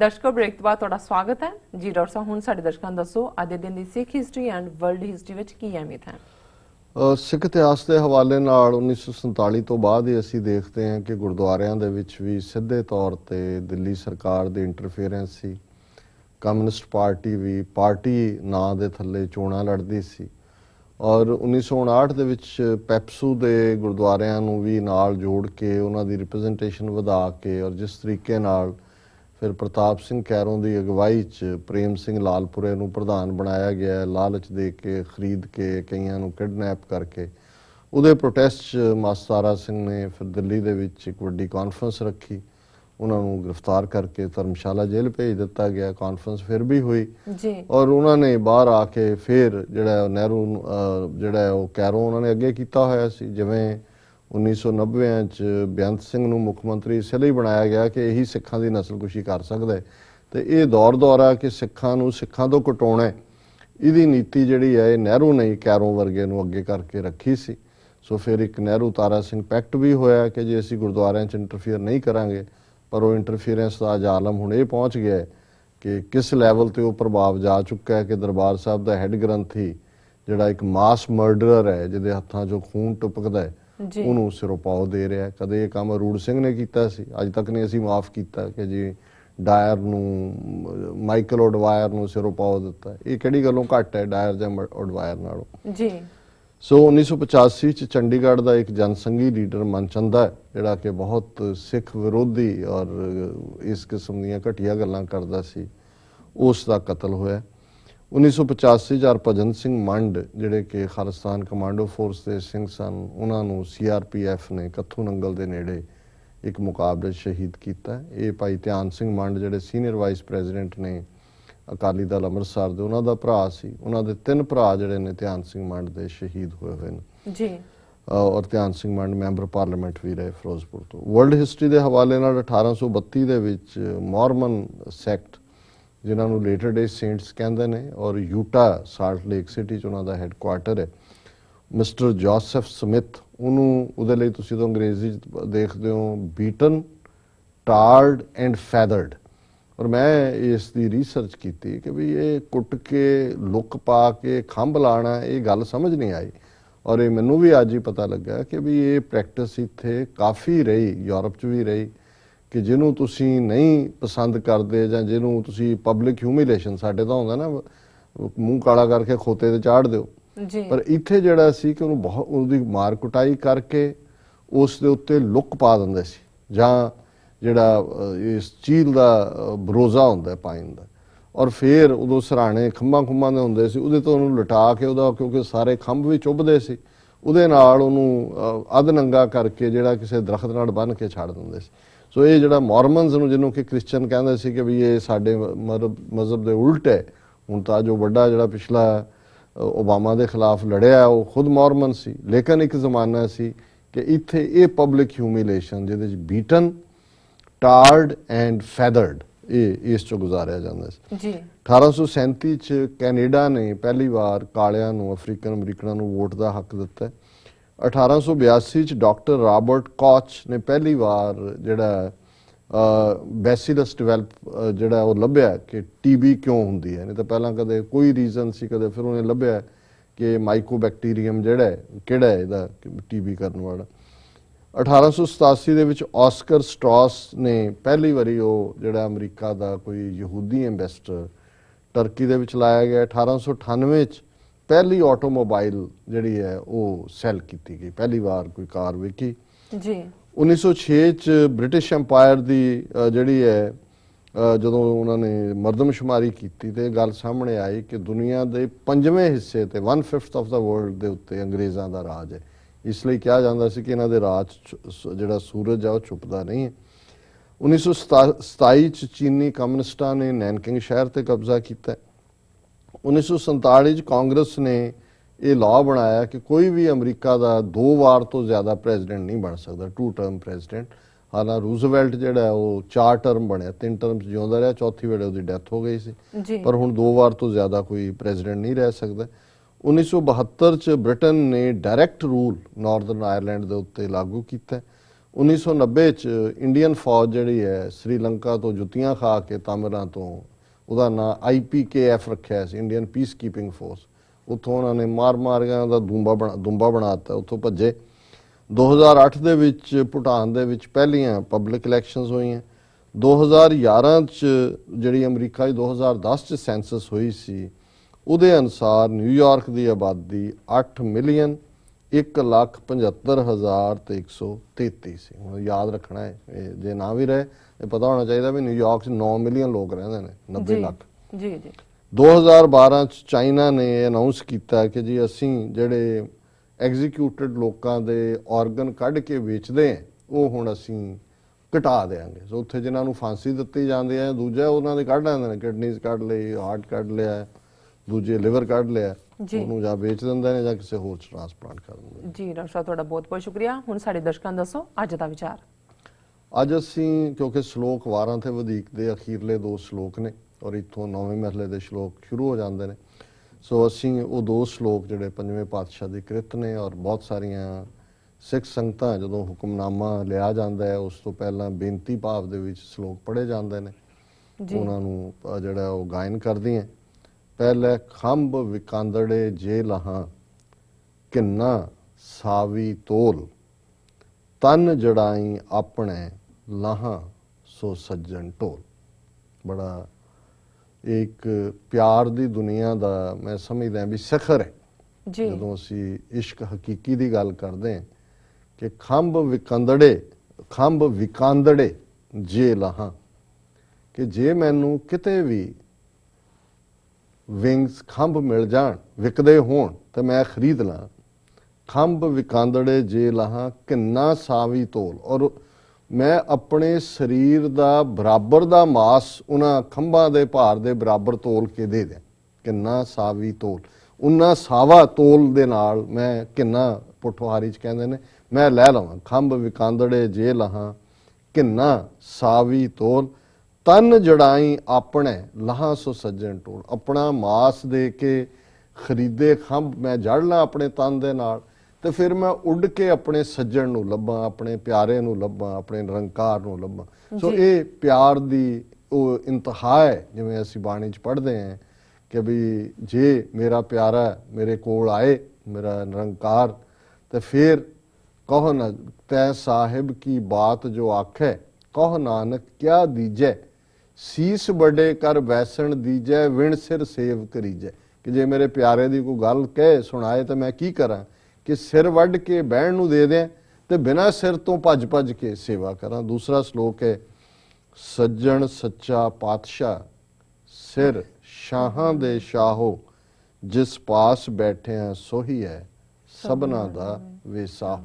ਦਰਸ਼ਕੋ break ਤੋਂ ਬਾਅਦ ਤੁਹਾਡਾ ਸਵਾਗਤ ਹੈ ਜੀ ਡਾਕਟਰ ਸਾਹਿਬ ਹੁਣ ਸਾਡੇ ਦਰਸ਼ਕਾਂ ਨੂੰ ਦੱਸੋ ਅੱਜ ਦੇ ਦਿਨ ਦੀ Sikh history and world history ਵਿੱਚ ਕੀ ਅਹਿਮੀਅਤ ਹੈ ਸਿੱਖ ਇਤਿਹਾਸ ਦੇ ਹਵਾਲੇ ਨਾਲ 1947 ਤੋਂ ਬਾਅਦ ਹੀ ਅਸੀਂ ਦੇਖਦੇ ਹਾਂ ਕਿ ਗੁਰਦੁਆਰਿਆਂ ਦੇ ਵਿੱਚ ਵੀ ਸਿੱਧੇ ਤੌਰ ਤੇ ਦਿੱਲੀ ਸਰਕਾਰ ਦੀ ਇੰਟਰਫੇਰੈਂਸ ਸੀ ਕਮਿਊਨਿਸਟ ਪਾਰਟੀ ਵੀ ਪਾਰਟੀ ਨਾਂ ਦੇ ਥੱਲੇ ਚੋਣਾਂ ਲੜਦੀ ਸੀ ਔਰ 1959 ਦੇ ਵਿੱਚ ਪੈਪਸੂ ਦੇ ਗੁਰਦੁਆਰਿਆਂ ਨੂੰ ਵੀ ਨਾਲ ਜੋੜ ਕੇ ਉਹਨਾਂ ਦੀ ਰਿਪਰੈਜ਼ੈਂਟੇਸ਼ਨ ਵਧਾ ਕੇ ਔਰ ਜਿਸ ਤਰੀਕੇ ਨਾਲ ਫਿਰ ਪ੍ਰਤਾਪ ਸਿੰਘ ਕੈਰੋਂ ਦੀ ਅਗਵਾਈ 'ਚ ਪ੍ਰੇਮ ਸਿੰਘ ਲਾਲਪੁਰੇ ਨੂੰ ਪ੍ਰਧਾਨ ਬਣਾਇਆ ਗਿਆ ਲਾਲਚ ਦੇ ਕੇ ਖਰੀਦ ਕੇ ਕਈਆਂ ਨੂੰ ਕਿਡਨੈਪ ਕਰਕੇ ਉਹਦੇ ਪ੍ਰੋਟੈਸਟ 'ਚ ਮਾਸਤਾਰਾ ਸਿੰਘ ਨੇ ਫਿਰ ਦਿੱਲੀ ਦੇ ਵਿੱਚ ਇੱਕ ਵੱਡੀ ਕਾਨਫਰੰਸ ਰੱਖੀ ਉਹਨਾਂ ਨੂੰ ਗ੍ਰਿਫਤਾਰ ਕਰਕੇ ਧਰਮਸ਼ਾਲਾ ਜੇਲ੍ਹ ਭੇਜ ਦਿੱਤਾ ਗਿਆ ਕਾਨਫਰੰਸ ਫਿਰ ਵੀ ਹੋਈ ਜੀ ਔਰ ਉਹਨਾਂ ਨੇ ਬਾਹਰ ਆ ਕੇ ਫਿਰ ਜਿਹੜਾ ਨਹਿਰੂ ਜਿਹੜਾ ਉਹ ਕੈਰੋਂ ਉਹਨਾਂ ਨੇ ਅੱਗੇ ਕੀਤਾ ਹੋਇਆ ਸੀ ਜਿਵੇਂ 1990 ਚ ਬਿਆੰਤ ਸਿੰਘ ਨੂੰ ਮੁੱਖ ਮੰਤਰੀ ਇਸ ਲਈ ਬਣਾਇਆ ਗਿਆ ਕਿ ਇਹੀ ਸਿੱਖਾਂ ਦੀ ਨਸਲਕੁਸ਼ੀ ਕਰ ਸਕਦਾ ਹੈ ਤੇ ਇਹ ਦੌਰ ਦੌਰਾ ਕਿ ਸਿੱਖਾਂ ਨੂੰ ਸਿੱਖਾਂ ਤੋਂ ਕਟਾਉਣਾ ਇਹਦੀ ਨੀਤੀ ਜਿਹੜੀ ਹੈ ਇਹ ਨਹਿਰੂ ਨੇ ਕੈਰੋਂ ਵਰਗੇ ਨੂੰ ਅੱਗੇ ਕਰਕੇ ਰੱਖੀ ਸੀ ਸੋ ਫਿਰ ਇੱਕ ਨਹਿਰੂ ਤਾਰਾ ਸਿੰਘ ਪੈਕਟ ਵੀ ਹੋਇਆ ਕਿ ਜੇ ਅਸੀਂ ਗੁਰਦੁਆਰਿਆਂ 'ਚ ਇੰਟਰਫੇਅਰ ਨਹੀਂ ਕਰਾਂਗੇ ਪਰ ਉਹ ਇੰਟਰਫੇਰੈਂਸ ਦਾ ਜਾਲਮ ਹੁਣ ਇਹ ਪਹੁੰਚ ਗਿਆ ਹੈ ਕਿ ਕਿਸ ਲੈਵਲ ਤੇ ਉਹ ਪ੍ਰਭਾਵ ਜਾ ਚੁੱਕਾ ਹੈ ਕਿ ਦਰਬਾਰ ਸਾਹਿਬ ਦਾ ਹੈੱਡ ਗ੍ਰੰਥੀ ਜਿਹੜਾ ਇੱਕ ਮਾਸ ਮਰਡਰਰ ਹੈ ਜਿਹਦੇ ਹੱਥਾਂ 'ਚੋਂ ਖੂਨ ਟਪਕਦਾ ਹੈ ਉਹਨੂੰ ਸਿਰੋਪਾਉ ਦੇ ਰਿਹਾ ਕਦੇ ਇਹ ਕੰਮ ਰੂੜ ਸਿੰਘ ਨੇ ਕੀਤਾ ਸੀ ਅੱਜ ਤੱਕ ਨਹੀਂ ਅਸੀਂ ਮਾਫ ਕੀਤਾ ਕਿ ਜੀ ਡਾਇਰ ਨੂੰ ਮਾਈਕਲ ਓਡਵਾਇਰ ਨੂੰ ਸਿਰੋਪਾਉ ਦਿੱਤਾ ਇਹ ਕਿਹੜੀ ਗੱਲੋਂ ਘੱਟ ਹੈ ਡਾਇਰ ਜਾਂ ਓਡਵਾਇਰ ਨਾਲੋਂ ਜੀ ਸੋ 1985 ਚ ਚੰਡੀਗੜ੍ਹ ਦਾ ਇੱਕ ਜਨਸੰਗੀ ਲੀਡਰ ਮਨਚੰਦਾ ਜਿਹੜਾ ਕਿ ਬਹੁਤ ਸਿੱਖ ਵਿਰੋਧੀ ਔਰ ਇਸ ਕਿਸਮ ਦੀਆਂ ਘਟੀਆਂ ਗੱਲਾਂ ਕਰਦਾ ਸੀ ਉਸ ਦਾ ਕਤਲ ਹੋਇਆ 1985 ਚ ਹਰਭਜਨ ਸਿੰਘ ਮੰਡ ਜਿਹੜੇ ਕਿ ਖਾਲਸਤਾਨ ਕਮਾਂਡੋ ਫੋਰਸ ਦੇ ਸਿੰਘ ਸਨ ਉਹਨਾਂ ਨੂੰ ਸੀਆਰਪੀਐਫ ਨੇ ਕੱਥੂ ਨੰਗਲ ਦੇ ਨੇੜੇ ਇੱਕ ਮੁਕਾਬਲੇ ਸ਼ਹੀਦ ਕੀਤਾ ਇਹ ਭਾਈ ਧਿਆਨ ਸਿੰਘ ਮੰਡ ਜਿਹੜੇ ਸੀਨੀਅਰ ਵਾਈਸ ਪ੍ਰੈਜ਼ੀਡੈਂਟ ਨੇ ਅਕਾਲੀ ਦਲ ਅੰਮ੍ਰਿਤਸਰ ਦੇ ਉਹਨਾਂ ਦਾ ਭਰਾ ਸੀ ਉਹਨਾਂ ਦੇ ਤਿੰਨ ਭਰਾ ਜਿਹੜੇ ਨੇ ਧਿਆਨ ਸਿੰਘ ਮੰਡ ਦੇ ਸ਼ਹੀਦ ਹੋਏ ਹੋਏ ਨੇ ਜੀ ਔਰ ਧਿਆਨ ਸਿੰਘ ਮੰਡ ਮੈਂਬਰ ਪਾਰਲੀਮੈਂਟ ਵੀ ਰਹੇ ਫਿਰੋਜ਼ਪੁਰ ਤੋਂ ਵਰਲਡ ਹਿਸਟਰੀ ਦੇ ਹਵਾਲੇ ਨਾਲ 1832 ਦੇ ਵਿੱਚ ਮਾਰਮਨ ਸੈਕਟ ਜਿਨ੍ਹਾਂ ਨੂੰ ਲੇਟਰ ਡੇ ਸੇਂਟਸ ਕਹਿੰਦੇ ਨੇ ਔਰ ਯੂਟਾ ਸਾਲਟ ਲੇਕ ਸਿਟੀ ਚ ਉਹਨਾਂ ਦਾ ਕੁਆਰਟਰ ਹੈ ਮਿਸਟਰ ਜੋਸਫ ਸਮਿਥ ਉਹਨੂੰ ਉਹਦੇ ਲਈ ਤੁਸੀਂ ਤਾਂ ਅੰਗਰੇਜ਼ੀ ਦੇਖਦੇ ਹੋ ਬੀਟਨ ਟਾਰਡ ਐਂਡ ਫੈਦਰਡ ਔਰ ਮੈਂ ਇਸ ਦੀ ਰਿਸਰਚ ਕੀਤੀ ਕਿ ਵੀ ਇਹ ਕੁੱਟ ਕੇ ਲੁੱਕ ਪਾ ਕੇ ਖੰਭ ਲਾਣਾ ਇਹ ਗੱਲ ਸਮਝ ਨਹੀਂ ਆਈ ਔਰ ਇਹ ਮੈਨੂੰ ਵੀ ਅੱਜ ਹੀ ਪਤਾ ਲੱਗਾ ਕਿ ਵੀ ਇਹ ਪ੍ਰੈਕਟਿਸ ਇੱਥੇ ਕਾਫੀ ਰਹੀ ਯੂਰਪ 'ਚ ਵੀ ਰਹੀ ਕਿ ਜਿਹਨੂੰ ਤੁਸੀਂ ਨਹੀਂ ਪਸੰਦ ਕਰਦੇ ਜਾਂ ਜਿਹਨੂੰ ਤੁਸੀਂ ਪਬਲਿਕ ਹਿਊਮਿਲੇਸ਼ਨ ਸਾਡੇ ਤਾਂ ਹੁੰਦਾ ਨਾ ਮੂੰਹ ਕਾਲਾ ਕਰਕੇ ਖੋਤੇ ਤੇ ਚਾੜ ਦਿਓ ਜੀ ਪਰ ਇੱਥੇ ਜਿਹੜਾ ਸੀ ਕਿ ਉਹਨੂੰ ਬਹੁਤ ਉਹਦੀ ਮਾਰ ਕੁਟਾਈ ਕਰਕੇ ਉਸ ਦੇ ਉੱਤੇ ਲੁੱਕ ਪਾ ਦਿੰਦੇ ਸੀ ਜਾਂ ਜਿਹੜਾ ਇਸ ਚੀਲ ਦਾ ਬਰੋਜ਼ਾ ਹੁੰਦਾ ਪਾਇਨ ਦਾ ਔਰ ਫਿਰ ਉਦੋਂ ਸਰਾਣੇ ਖੰਭਾਂ ਖੰਭਾਂ ਦੇ ਹੁੰਦੇ ਸੀ ਉਹਦੇ ਤੋਂ ਉਹਨੂੰ ਲਟਾ ਕੇ ਉਹਦਾ ਕਿਉਂਕਿ ਸਾਰੇ ਖੰਭ ਵੀ ਚੁੱਭਦੇ ਸੀ ਉਹਦੇ ਨਾਲ ਉਹਨੂੰ ਅਧ ਨੰਗਾ ਕਰਕੇ ਜਿਹੜਾ ਕਿਸੇ ਦਰਖਤ ਨਾਲ ਬੰਨ ਕੇ ਛੱਡ ਦਿੰਦੇ ਸੀ ਸੋ ਇਹ ਜਿਹੜਾ ਮਾਰਮਨਸ ਨੂੰ ਜਿਹਨੂੰ ਕਿ ਕ੍ਰਿਸਚੀਅਨ ਕਹਿੰਦੇ ਸੀ ਕਿ ਵੀ ਇਹ ਸਾਡੇ ਮਜ਼ਹਬ ਦੇ ਉਲਟ ਹੈ ਹੁਣ ਤਾਂ ਜੋ ਵੱਡਾ ਜਿਹੜਾ ਪਿਛਲਾ ਓਬਾਮਾ ਦੇ ਖਿਲਾਫ ਲੜਿਆ ਉਹ ਖੁਦ ਮਾਰਮਨ ਸੀ ਲੇਕਿਨ ਇੱਕ ਜ਼ਮਾਨਾ ਸੀ ਕਿ ਇੱਥੇ ਇਹ ਪਬਲਿਕ ਹਿਊਮਿਲੇਸ਼ਨ ਜਿਹਦੇ ਵਿੱਚ ਬੀਟਨ ਟਾਰਡ ਐਂਡ ਫੈਦਰਡ ਇਹ ਇਸ ਚੋਂ ਗੁਜ਼ਾਰਿਆ ਜਾਂਦਾ ਸੀ ਜੀ 1837 ਚ ਕੈਨੇਡਾ ਨੇ ਪਹਿਲੀ ਵਾਰ ਕਾਲਿਆਂ ਨੂੰ ਅਫਰੀਕਨ ਅਮਰੀਕਨਾਂ ਨੂੰ ਵੋਟ ਦਾ ਹੱਕ ਦਿੱਤਾ 1882 ਚ ਡਾਕਟਰ ਰਾਬਰਟ ਕੌਚ ਨੇ ਪਹਿਲੀ ਵਾਰ ਜਿਹੜਾ ਬੈਸਿਲਸ ਡਿਵੈਲਪ ਜਿਹੜਾ ਉਹ ਲੱਭਿਆ ਕਿ ਟੀਬੀ ਕਿਉਂ ਹੁੰਦੀ ਹੈ ਨਹੀਂ ਤਾਂ ਪਹਿਲਾਂ ਕਦੇ ਕੋਈ ਰੀਜ਼ਨ ਸੀ ਕਦੇ ਫਿਰ ਉਹਨੇ ਲੱਭਿਆ ਕਿ ਮਾਈਕੋਬੈਕਟੀਰੀਅਮ ਜਿਹੜਾ ਕਿਹੜਾ ਹੈ ਇਹਦਾ ਟੀਬੀ ਕਰਨ ਵਾਲਾ 1887 ਦੇ ਵਿੱਚ ਆਸਕਰ ਸਟ੍ਰਾਸ ਨੇ ਪਹਿਲੀ ਵਾਰੀ ਉਹ ਜਿਹੜਾ ਅਮਰੀਕਾ ਦਾ ਕੋਈ ਯਹੂਦੀ ਐਮਬੈਸਡਰ ਟਰਕੀ ਦੇ ਵਿੱਚ ਲਾਇਆ ਗਿਆ 1898 ਚ ਪਹਿਲੀ ਆਟੋਮੋਬਾਈਲ ਜਿਹੜੀ ਹੈ ਉਹ ਸੈਲ ਕੀਤੀ ਗਈ ਪਹਿਲੀ ਵਾਰ ਕੋਈ ਕਾਰ ਵੇਖੀ ਜੀ 1906 ਚ ਬ੍ਰਿਟਿਸ਼ ਐਮਪਾਇਰ ਦੀ ਜਿਹੜੀ ਹੈ ਜਦੋਂ ਉਹਨਾਂ ਨੇ ਮਰਦਮਸ਼ੁਮਾਰੀ ਕੀਤੀ ਤੇ ਗੱਲ ਸਾਹਮਣੇ ਆਈ ਕਿ ਦੁਨੀਆ ਦੇ ਪੰਜਵੇਂ ਹਿੱਸੇ ਤੇ 1/5 ਆਫ ਦਾ ਵਰਲਡ ਦੇ ਉੱਤੇ ਅੰਗਰੇਜ਼ਾਂ ਦਾ ਰਾਜ ਹੈ ਇਸ ਲਈ ਕਿਹਾ ਜਾਂਦਾ ਸੀ ਕਿ ਇਹਨਾਂ ਦੇ ਰਾਜ ਜਿਹੜਾ ਸੂਰਜ ਆ ਉਹ ਛੁਪਦਾ ਨਹੀਂ ਹੈ 1927 ਚ ਚੀਨੀ ਕਮਿਊਨਿਸਟਾਂ ਨੇ ਨੈਨਕਿੰਗ ਸ਼ਹਿਰ ਤੇ ਕਬਜ਼ਾ ਕੀਤਾ ਹੈ 1947 ਚ ਕਾਂਗਰਸ ਨੇ ਇਹ ਲਾਅ ਬਣਾਇਆ ਕਿ ਕੋਈ ਵੀ ਅਮਰੀਕਾ ਦਾ ਦੋ ਵਾਰ ਤੋਂ ਜ਼ਿਆਦਾ ਪ੍ਰੈਜ਼ੀਡੈਂਟ ਨਹੀਂ ਬਣ ਸਕਦਾ ਟੂ ਟਰਮ ਪ੍ਰੈਜ਼ੀਡੈਂਟ ਹਾਲਾ ਰੂਜ਼ਵੈਲਟ ਜਿਹੜਾ ਉਹ ਚਾਰ ਟਰਮ ਬਣਿਆ ਤਿੰਨ ਟਰਮਸ ਜਿਉਂਦਾ ਰਿਹਾ ਚੌਥੀ ਵੇਲੇ ਉਹਦੀ ਡੈਥ ਹੋ ਗਈ ਸੀ ਪਰ ਹੁਣ ਦੋ ਵਾਰ ਤੋਂ ਜ਼ਿਆਦਾ ਕੋਈ ਪ੍ਰੈਜ਼ੀਡੈਂਟ ਨਹੀਂ ਰਹਿ ਸਕਦਾ 1972 ਚ ਬ੍ਰਿਟਨ ਨੇ ਡਾਇਰੈਕਟ ਰੂਲ ਨਾਰਦਰਨ ਆਇਰਲੈਂਡ ਦੇ ਉੱਤੇ ਲਾਗੂ ਕੀਤਾ 1990 ਚ ਇੰਡੀਅਨ ਫੌਜ ਜਿਹੜੀ ਹੈ ਸ੍ਰੀਲੰਕਾ ਤੋਂ ਜੁੱਤੀਆਂ ਖਾ ਕੇ ਤਾਮਿਲਾਂ ਤੋਂ ਉਹਦਾ ਨਾਮ ਆਈਪੀਕੇਐਫ ਰੱਖਿਆ ਸੀ ਇੰਡੀਅਨ ਪੀਸ ਕੀਪਿੰਗ ਫੋਰਸ ਉੱਥੋਂ ਉਹਨਾਂ ਨੇ ਮਾਰ-ਮਾਰ ਕੇ ਉਹਦਾ ਦੁੰਬਾ ਬਣਾ ਦੁੰਬਾ ਬਣਾਤਾ ਉੱਥੋਂ ਭੱਜੇ 2008 ਦੇ ਵਿੱਚ ਭੂਟਾਨ ਦੇ ਵਿੱਚ ਪਹਿਲੀਆਂ ਪਬਲਿਕ ਇਲੈਕਸ਼ਨਸ ਹੋਈਆਂ 2011 ਚ ਜਿਹੜੀ ਅਮਰੀਕਾ ਦੀ 2010 ਚ ਸੈਂਸਸ ਹੋਈ ਸੀ ਉਹਦੇ ਅਨਸਾਰ ਨਿਊਯਾਰਕ ਦੀ ਆਬਾਦੀ 8 ਮਿਲੀਅਨ 175133 ਸੀ ਹੁਣ ਯਾਦ ਰੱਖਣਾ ਹੈ ਜੇ ਨਾ ਵੀ ਰਹੇ ਇਹ ਪਤਾ ਹੋਣਾ ਚਾਹੀਦਾ ਵੀ ਨਿਊਯਾਰਕ 'ਚ 9 ਮਿਲੀਅਨ ਲੋਕ ਰਹਿੰਦੇ ਨੇ 90 ਲੱਖ ਜੀ ਜੀ 2012 'ਚ ਚਾਈਨਾ ਨੇ ਅਨਾਉਂਸ ਕੀਤਾ ਕਿ ਜੀ ਅਸੀਂ ਜਿਹੜੇ ਐਗਜ਼ੀਕਿਊਟਡ ਲੋਕਾਂ ਦੇ ਆਰਗਨ ਕੱਢ ਕੇ ਵੇਚਦੇ ਆ ਉਹ ਹੁਣ ਅਸੀਂ ਘਟਾ ਦੇਾਂਗੇ ਸੋ ਉੱਥੇ ਜਿਨ੍ਹਾਂ ਨੂੰ ਫਾਂਸੀ ਦਿੱਤੀ ਜਾਂਦੀ ਹੈ ਦੂਜਾ ਉਹਨਾਂ ਦੇ ਕੱਢ ਲੈਂਦੇ ਨੇ ਕਿਡਨੀਜ਼ ਕੱਢ ਲਈ ਹਾਰਟ ਕੱਢ ਲਿਆ ਦੂਜੇ ਲਿਵਰ ਕੱਢ ਲਿਆ ਉਹਨੂੰ ਜਾਂ ਵੇਚ ਦਿੰਦੇ ਨੇ ਜਾਂ ਕਿਸੇ ਹੋਰ ਚ ਟ੍ਰਾਂਸਪਲਾਂਟ ਕਰ ਦਿੰਦੇ ਨੇ ਜੀ ਡਾਕਟਰ ਸਾਹਿਬ ਤੁਹਾਡਾ ਬਹੁਤ ਬਹੁਤ ਸ਼ੁਕਰੀਆ ਹੁਣ ਸਾਡੇ ਦਰਸ਼ਕਾਂ ਦੱਸੋ ਅੱਜ ਦਾ ਵਿਚਾਰ ਅੱਜ ਅਸੀਂ ਕਿਉਂਕਿ ਸ਼ਲੋਕ 12 ਤੇ ਵਧੇਕ ਦੇ ਅਖੀਰਲੇ ਦੋ ਸ਼ਲੋਕ ਨੇ ਔਰ ਇਥੋਂ ਨੌਵੇਂ ਮਹਲੇ ਦੇ ਸ਼ਲੋਕ ਸ਼ੁਰੂ ਹੋ ਜਾਂਦੇ ਨੇ ਸੋ ਅਸੀਂ ਉਹ ਦੋ ਸ਼ਲੋਕ ਜਿਹੜੇ ਪੰਜਵੇਂ ਪਾਤਸ਼ਾਹ ਦੇ ਕਿਰਤ ਨੇ ਔਰ ਬਹੁਤ ਸਾਰੀਆਂ ਸਿੱਖ ਸੰਗਤਾਂ ਜਦੋਂ ਹੁਕਮਨਾਮਾ ਲਿਆ ਜਾਂਦਾ ਹੈ ਉਸ ਤੋਂ ਪਹਿਲਾਂ ਬੇਨਤੀ ਭਾਵ ਦੇ ਵਿੱਚ ਸ਼ਲੋਕ ਪੜ੍ਹੇ ਜਾਂਦੇ ਨੇ ਉਹਨਾਂ ਨੂੰ ਜਿਹੜਾ ਉਹ ਗਾਇਨ ਕਰਦੀਆਂ ਪਹਿਲੇ ਖੰਭ ਵਿਕਾਂਦੜੇ ਜੇ ਲਹਾ ਕਿੰਨਾ ਸਾਵੀ ਤੋਲ ਤਨ ਜੜਾਈ ਆਪਣੇ ਲਹਾ ਸੋ ਸੱਜਣ ਟੋਲ ਬੜਾ ਇੱਕ ਪਿਆਰ ਦੀ ਦੁਨੀਆ ਦਾ ਮੈਂ ਸਮਝਦਾ ਵੀ ਸਖਰ ਹੈ ਜੀ ਜਦੋਂ ਅਸੀਂ ਇਸ਼ਕ ਹਕੀਕੀ ਦੀ ਗੱਲ ਕਰਦੇ ਹਾਂ ਕਿ ਖੰਭ ਵਿਕੰਦੜੇ ਖੰਭ ਵਿਕਾਂਦੜੇ ਜੇ ਲਹਾ ਕਿ ਜੇ ਮੈਨੂੰ ਕਿਤੇ ਵੀ ਵਿੰਗਸ ਖੰਭ ਮਿਲ ਜਾਣ ਵਿਕਦੇ ਹੋਣ ਤੇ ਮੈਂ ਖਰੀਦ ਲਾਂ ਖੰਭ ਵਿਕਾਂਦੜੇ ਜੇ ਲਹਾ ਕਿੰਨਾ ਸਾਵੀ ਤੋਲ ਔਰ ਮੈਂ ਆਪਣੇ ਸਰੀਰ ਦਾ ਬਰਾਬਰ ਦਾ ਮਾਸ ਉਹਨਾਂ ਖੰਭਾਂ ਦੇ ਭਾਰ ਦੇ ਬਰਾਬਰ ਤੋਲ ਕੇ ਦੇ ਦਿਆਂ ਕਿੰਨਾ ਸਾਵੀ ਤੋਲ ਉਹਨਾਂ ਸਾਵਾ ਤੋਲ ਦੇ ਨਾਲ ਮੈਂ ਕਿੰਨਾ ਪੁੱਠੋਹਾਰੀ ਚ ਕਹਿੰਦੇ ਨੇ ਮੈਂ ਲੈ ਲਵਾਂ ਖੰਭ ਵਿਕਾਂਦੜੇ ਜੇ ਲਹਾ ਕਿੰਨਾ ਸਾਵੀ ਤੋਲ ਤਨ ਜੜਾਈ ਆਪਣੇ ਲਹਾ ਸੋ ਸੱਜਣ ਟੋਲ ਆਪਣਾ ਮਾਸ ਦੇ ਕੇ ਖਰੀਦੇ ਖੰਭ ਮੈਂ ਜੜ ਲਾਂ ਆਪਣੇ ਤਨ ਦੇ ਨਾਲ ਤੇ ਫਿਰ ਮੈਂ ਉੱਡ ਕੇ ਆਪਣੇ ਸੱਜਣ ਨੂੰ ਲੱਭਾਂ ਆਪਣੇ ਪਿਆਰੇ ਨੂੰ ਲੱਭਾਂ ਆਪਣੇ ਨਿਰੰਕਾਰ ਨੂੰ ਲੱਭਾਂ ਸੋ ਇਹ ਪਿਆਰ ਦੀ ਉਹ ਇੰਤਹਾ ਹੈ ਜਿਵੇਂ ਅਸੀਂ ਬਾਣੀ ਚ ਪੜ੍ਹਦੇ ਹਾਂ ਕਿ ਵੀ ਜੇ ਮੇਰਾ ਪਿਆਰਾ ਮੇਰੇ ਕੋਲ ਆਏ ਮੇਰਾ ਨਿਰੰਕਾਰ ਤੇ ਫਿਰ ਕਹੋ ਨਾ ਤੈ ਸਾਹਿਬ ਕੀ ਬਾਤ ਜੋ ਆਖੇ ਕਹੋ ਨਾਨਕ ਕਿਆ ਦੀਜੈ ਸੀਸ ਵੱਡੇ ਕਰ ਵੈਸਣ ਦੀਜੈ ਵਿਣ ਸਿਰ ਸੇਵ ਕਰੀਜੈ ਕਿ ਜੇ ਮੇਰੇ ਪਿਆਰੇ ਦੀ ਕੋਈ ਗੱਲ ਕਹੇ ਸੁਣਾਏ ਤਾਂ ਮੈਂ ਕੀ ਕਰਾਂ ਕਿ ਸਿਰ ਵੱਢ ਕੇ ਬਹਿਣ ਨੂੰ ਦੇ ਦਿਆਂ ਤੇ ਬਿਨਾ ਸਿਰ ਤੋਂ ਭੱਜ ਭੱਜ ਕੇ ਸੇਵਾ ਕਰਾਂ ਦੂਸਰਾ ਸ਼ਲੋਕ ਹੈ ਸੱਜਣ ਸੱਚਾ ਪਾਤਸ਼ਾਹ ਸਿਰ ਸ਼ਾਹਾਂ ਦੇ ਸ਼ਾਹੋ ਜਿਸ ਪਾਸ ਬੈਠਿਆ ਸੋਹੀ ਹੈ ਸਭਨਾ ਦਾ ਵੇਸਾਹ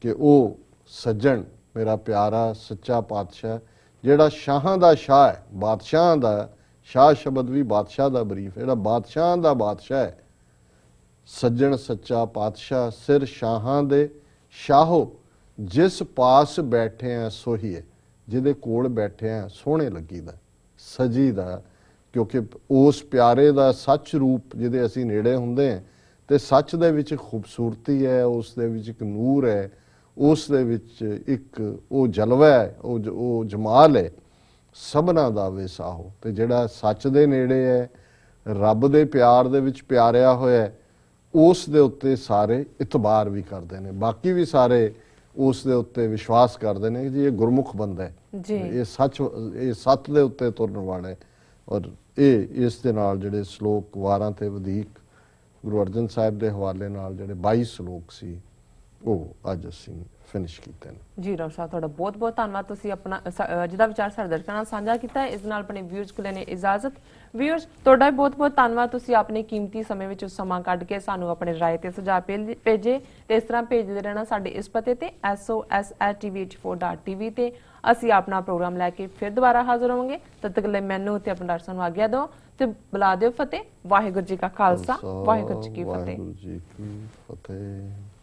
ਕਿ ਉਹ ਸੱਜਣ ਮੇਰਾ ਪਿਆਰਾ ਸੱਚਾ ਪਾਤਸ਼ਾਹ ਜਿਹੜਾ ਸ਼ਾਹਾਂ ਦਾ ਸ਼ਾਹ ਹੈ ਬਾਦਸ਼ਾਹਾਂ ਦਾ ਸ਼ਾਹ ਸ਼ਬਦ ਵੀ ਬਾਦਸ਼ਾਹ ਦਾ ਬਰੀਫ ਜਿਹੜਾ ਬਾਦਸ਼ਾਹਾਂ ਦਾ ਬਾਦਸ਼ਾਹ ਹੈ ਸੱਜਣ ਸੱਚਾ ਪਾਤਸ਼ਾਹ ਸਿਰ ਸ਼ਾਹਾਂ ਦੇ ਸ਼ਾਹੋ ਜਿਸ ਪਾਸ ਬੈਠੇ ਆ ਸੋਹੀਏ ਜਿਹਦੇ ਕੋਲ ਬੈਠੇ ਆ ਸੋਹਣੇ ਲੱਗੀਦਾ ਸਜੀਦਾ ਕਿਉਂਕਿ ਉਸ ਪਿਆਰੇ ਦਾ ਸੱਚ ਰੂਪ ਜਿਹਦੇ ਅਸੀਂ ਨੇੜੇ ਹੁੰਦੇ ਆ ਤੇ ਸੱਚ ਦੇ ਵਿੱਚ ਖੂਬਸੂਰਤੀ ਹੈ ਉਸ ਦੇ ਵਿੱਚ ਇੱਕ ਨੂਰ ਹੈ ਉਸ ਦੇ ਵਿੱਚ ਇੱਕ ਉਹ ਜਲਵਾ ਹੈ ਉਹ ਉਹ ਜਮਾਲ ਹੈ ਸਭਨਾ ਦਾ ਵਿਸਾਹੋ ਤੇ ਜਿਹੜਾ ਸੱਚ ਦੇ ਨੇੜੇ ਹੈ ਰੱਬ ਦੇ ਪਿਆਰ ਦੇ ਵਿੱਚ ਪਿਆਰਿਆ ਹੋਇਆ ਉਸ ਦੇ ਉੱਤੇ ਸਾਰੇ ਇਤਬਾਰ ਵੀ ਕਰਦੇ ਨੇ ਬਾਕੀ ਵੀ ਸਾਰੇ ਉਸ ਦੇ ਉੱਤੇ ਵਿਸ਼ਵਾਸ ਕਰਦੇ ਨੇ ਕਿ ਜੀ ਇਹ ਗੁਰਮੁਖ ਬੰਦਾ ਹੈ ਜੀ ਇਹ ਸੱਚ ਇਹ ਸੱਤ ਦੇ ਉੱਤੇ ਤੁਰਨ ਵਾਲਾ ਹੈ ਔਰ ਇਹ ਇਸ ਦੇ ਨਾਲ ਜਿਹੜੇ ਸ਼ਲੋਕ 12 ਤੇ ਵਧੇਕ ਗੁਰੂ ਅਰਜਨ ਸਾਹਿਬ ਦੇ ਹਵਾਲੇ ਨਾਲ ਜਿਹੜੇ 22 ਸ਼ਲੋਕ ਸੀ ਉਹ ਅੱਜ ਅਸੀਂ ਫਿਨਿਸ਼ ਕੀਤਾ ਨੇ ਜੀ ਰਾਮ ਸਾਹਿਬ ਤੁਹਾਡਾ ਬਹੁਤ ਬਹੁਤ ਧੰਨਵਾਦ ਤੁਸੀਂ ਆਪਣਾ ਜਿਹਦਾ ਵਿਚਾਰ ਸਾਡੇ ਦਰਸ਼ਕਾਂ ਨਾਲ ਸਾਂਝਾ ਕੀਤਾ ਹੈ ਇਸ ਨਾਲ ਆਪਣੇ ਵਿਊਅਰਸ ਕੋਲ ਨੇ ਇਜਾਜ਼ਤ ਵਿਊਅਰਸ ਤੁਹਾਡਾ ਵੀ ਬਹੁਤ ਬਹੁਤ ਧੰਨਵਾਦ ਤੁਸੀਂ ਆਪਣੇ ਕੀਮਤੀ ਸਮੇਂ ਵਿੱਚ ਸਮਾਂ ਕੱਢ ਕੇ ਸਾਨੂੰ ਆਪਣੇ ਰਾਏ ਤੇ ਸੁਝਾਅ ਭੇਜੇ ਤੇ ਇਸ ਤਰ੍ਹਾਂ ਭੇਜਦੇ ਰਹਿਣਾ ਸਾਡੇ ਇਸ ਪਤੇ ਤੇ sos@tv84.tv ਤੇ ਅਸੀਂ ਆਪਣਾ ਪ੍ਰੋਗਰਾਮ ਲੈ ਕੇ ਫਿਰ ਦੁਬਾਰਾ ਹਾਜ਼ਰ ਹੋਵਾਂਗੇ ਤਦ ਤੱਕ ਲਈ ਮੈਨੂੰ ਤੇ ਆਪਣੇ ਦਰਸ਼ਕਾਂ ਨੂੰ ਆਗਿਆ ਦਿਓ ਤੇ ਬੁਲਾ ਦਿਓ ਫਤਿਹ ਵਾਹਿਗੁਰੂ ਜੀ ਕਾ ਖਾਲਸਾ ਵਾਹਿਗੁਰੂ ਜੀ ਕੀ ਫਤਿਹ ਵਾਹਿਗੁਰੂ ਜੀ ਕੀ ਫਤਿਹ